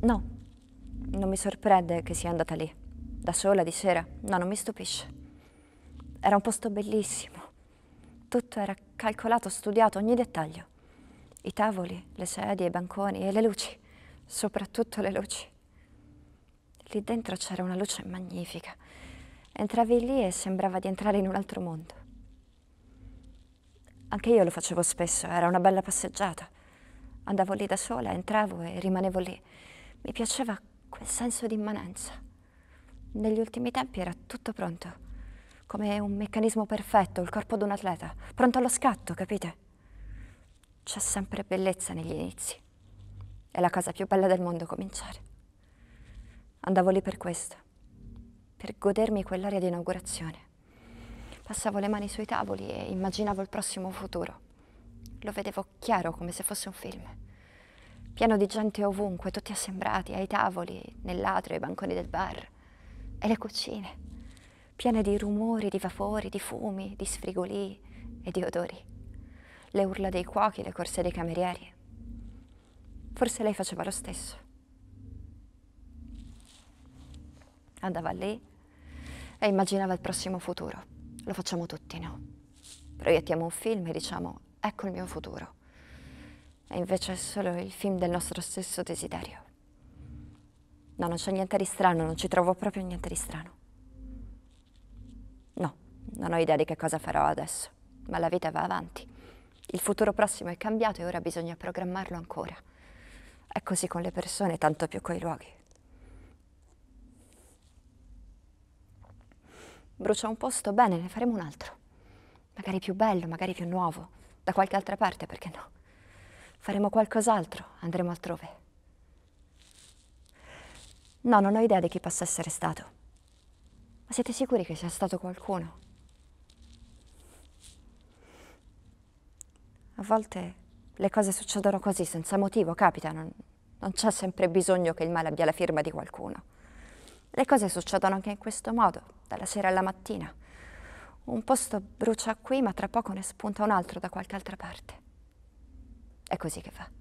No, non mi sorprende che sia andata lì, da sola di sera. No, non mi stupisce. Era un posto bellissimo. Tutto era calcolato, studiato, ogni dettaglio. I tavoli, le sedie, i banconi e le luci, soprattutto le luci. Lì dentro c'era una luce magnifica. Entravi lì e sembrava di entrare in un altro mondo. Anche io lo facevo spesso, era una bella passeggiata. Andavo lì da sola, entravo e rimanevo lì. Mi piaceva quel senso di immanenza. Negli ultimi tempi era tutto pronto, come un meccanismo perfetto, il corpo di un atleta, pronto allo scatto, capite? C'è sempre bellezza negli inizi. È la cosa più bella del mondo cominciare. Andavo lì per questo, per godermi quell'aria di inaugurazione. Passavo le mani sui tavoli e immaginavo il prossimo futuro. Lo vedevo chiaro come se fosse un film pieno di gente ovunque, tutti assembrati, ai tavoli, nell'atrio, ai banconi del bar. E le cucine, piene di rumori, di vapori, di fumi, di sfrigoli e di odori. Le urla dei cuochi, le corse dei camerieri. Forse lei faceva lo stesso. Andava lì e immaginava il prossimo futuro. Lo facciamo tutti, no? Proiettiamo un film e diciamo, ecco il mio futuro è invece solo il film del nostro stesso desiderio. No, non c'è niente di strano, non ci trovo proprio niente di strano. No, non ho idea di che cosa farò adesso, ma la vita va avanti. Il futuro prossimo è cambiato e ora bisogna programmarlo ancora. È così con le persone, tanto più coi luoghi. Brucia un posto, bene, ne faremo un altro. Magari più bello, magari più nuovo, da qualche altra parte, perché no? faremo qualcos'altro, andremo altrove. No, non ho idea di chi possa essere stato. Ma siete sicuri che sia stato qualcuno? A volte le cose succedono così, senza motivo, capita, non, non c'è sempre bisogno che il male abbia la firma di qualcuno. Le cose succedono anche in questo modo, dalla sera alla mattina. Un posto brucia qui, ma tra poco ne spunta un altro da qualche altra parte. È così che fa.